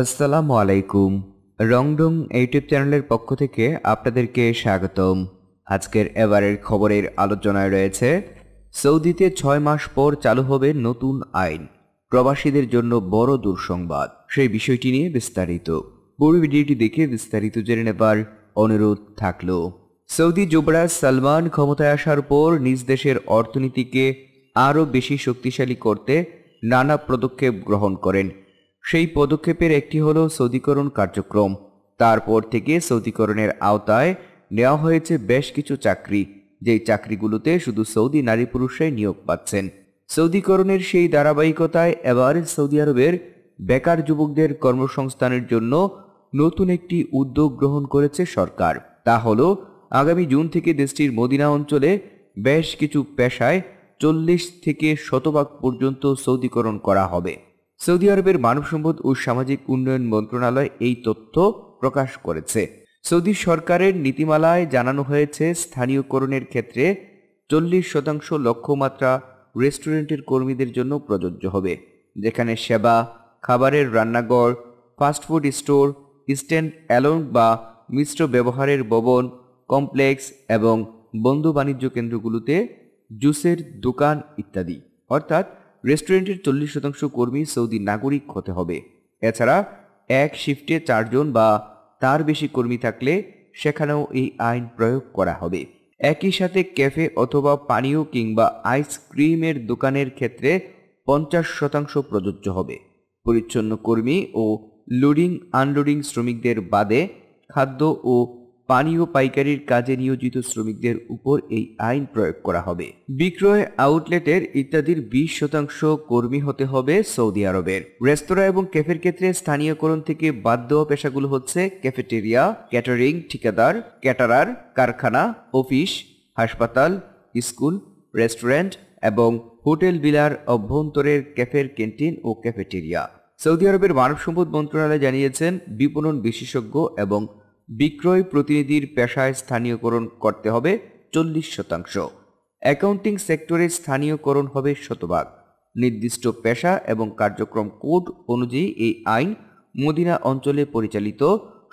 আসসালামু আলাইকুম রংডং ইউটিউব চ্যানেলের পক্ষ থেকে আপনাদেরকে স্বাগতম আজকের এবারের খবরের আলোচনায় রয়েছে সৌদিতে ছয় মাস পর চালু হবে নতুন আইন প্রবাসীদের জন্য বড় দুঃসংবাদ সেই বিষয়টি নিয়ে বিস্তারিত পুরো ভিডিওটি দেখে বিস্তারিত জেনে নেবার অনুরোধ থাকল সৌদি যুবরাজ সালমান ক্ষমতায় আসার পর নিজ দেশের অর্থনীতিকে আরও বেশি শক্তিশালী করতে নানা পদক্ষেপ গ্রহণ করেন সেই পদক্ষেপের একটি হল সৌদিকরণ কার্যক্রম তারপর থেকে সৌদিকরণের আওতায় নেওয়া হয়েছে বেশ কিছু চাকরি যেই চাকরিগুলোতে শুধু সৌদি নারী পুরুষরাই নিয়োগ পাচ্ছেন সৌদিকরণের সেই ধারাবাহিকতায় এবার সৌদি আরবের বেকার যুবকদের কর্মসংস্থানের জন্য নতুন একটি উদ্যোগ গ্রহণ করেছে সরকার তা হল আগামী জুন থেকে দেশটির মদিনা অঞ্চলে বেশ কিছু পেশায় চল্লিশ থেকে শতভাগ পর্যন্ত সৌদিকরণ করা হবে সৌদি আরবের মানব সম্পদ ও সামাজিক উন্নয়ন মন্ত্রণালয় এই তথ্য প্রকাশ করেছে সৌদি সরকারের নীতিমালায় জানানো হয়েছে স্থানীয়করণের ক্ষেত্রে চল্লিশ শতাংশ লক্ষ্যমাত্রা রেস্টুরেন্টের কর্মীদের জন্য প্রযোজ্য হবে যেখানে সেবা খাবারের রান্নাঘর ফাস্টফুড স্টোর স্ট্যান্ড অ্যালোন বা মিশ্র ব্যবহারের ভবন কমপ্লেক্স এবং বন্ধু বাণিজ্য কেন্দ্রগুলোতে জুসের দোকান ইত্যাদি অর্থাৎ রেস্টুরেন্টের চল্লিশ শতাংশ কর্মী সৌদি নাগরিক হতে হবে এছাড়া এক শিফটে চারজন বা তার বেশি কর্মী থাকলে সেখানেও এই আইন প্রয়োগ করা হবে একই সাথে ক্যাফে অথবা পানীয় কিংবা আইসক্রিমের দোকানের ক্ষেত্রে পঞ্চাশ শতাংশ প্রযোজ্য হবে পরিচ্ছন্ন কর্মী ও লোডিং আনলোডিং শ্রমিকদের বাদে খাদ্য ও পানি ও পাইকারির কাজে নিয়োজিত শ্রমিকদের উপর এই আইন প্রয়োগ করা হবে বিক্রয় আউটলেটের ইত্যাদির বিশ শতাংশ কর্মী হতে হবে সৌদি আরবের রেস্তোরাঁ এবং ক্যাফের ক্ষেত্রে স্থানীয়করণ থেকে বাদ দেওয়া পেশাগুলো হচ্ছে ক্যাফেটেরিয়া ক্যাটারিং ঠিকাদার ক্যাটারার কারখানা অফিস হাসপাতাল স্কুল রেস্টুরেন্ট এবং হোটেল বিলার অভ্যন্তরের ক্যাফের ক্যান্টিন ও ক্যাফেটেরিয়া সৌদি আরবের মানব সম্পদ মন্ত্রণালয় জানিয়েছেন বিপণন বিশেষজ্ঞ এবং বিক্রয় প্রতিনিধির পেশায় স্থানীয়করণ করতে হবে চল্লিশ শতাংশ অ্যাকাউন্টিং সেক্টরে স্থানীয়করণ হবে শতভাগ নির্দিষ্ট পেশা এবং কার্যক্রম কোড অনুযায়ী এই আইন মদিনা অঞ্চলে পরিচালিত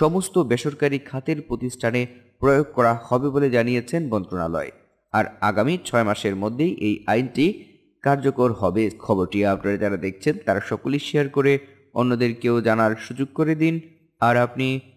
সমস্ত বেসরকারি খাতের প্রতিষ্ঠানে প্রয়োগ করা হবে বলে জানিয়েছেন মন্ত্রণালয় আর আগামী ছয় মাসের মধ্যেই এই আইনটি কার্যকর হবে খবরটি আপনারা যারা দেখছেন তারা সকলেই শেয়ার করে অন্যদেরকেও জানার সুযোগ করে দিন আর আপনি